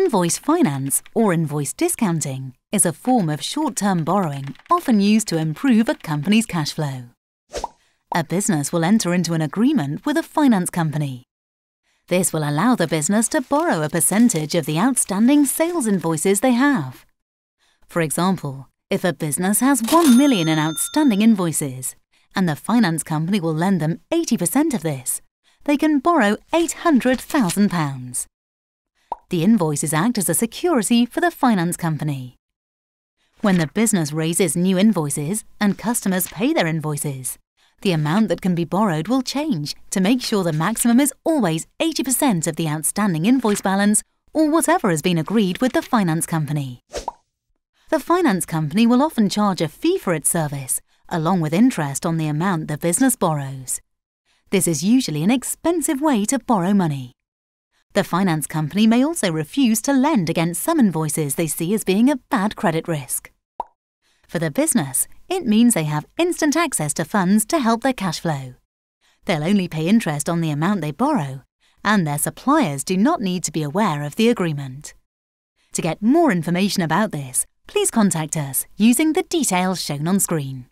Invoice finance, or invoice discounting, is a form of short-term borrowing often used to improve a company's cash flow. A business will enter into an agreement with a finance company. This will allow the business to borrow a percentage of the outstanding sales invoices they have. For example, if a business has 1 million in outstanding invoices and the finance company will lend them 80% of this, they can borrow £800,000. The invoices act as a security for the finance company. When the business raises new invoices and customers pay their invoices, the amount that can be borrowed will change to make sure the maximum is always 80% of the outstanding invoice balance or whatever has been agreed with the finance company. The finance company will often charge a fee for its service, along with interest on the amount the business borrows. This is usually an expensive way to borrow money. The finance company may also refuse to lend against some invoices they see as being a bad credit risk. For the business, it means they have instant access to funds to help their cash flow. They'll only pay interest on the amount they borrow, and their suppliers do not need to be aware of the agreement. To get more information about this, please contact us using the details shown on screen.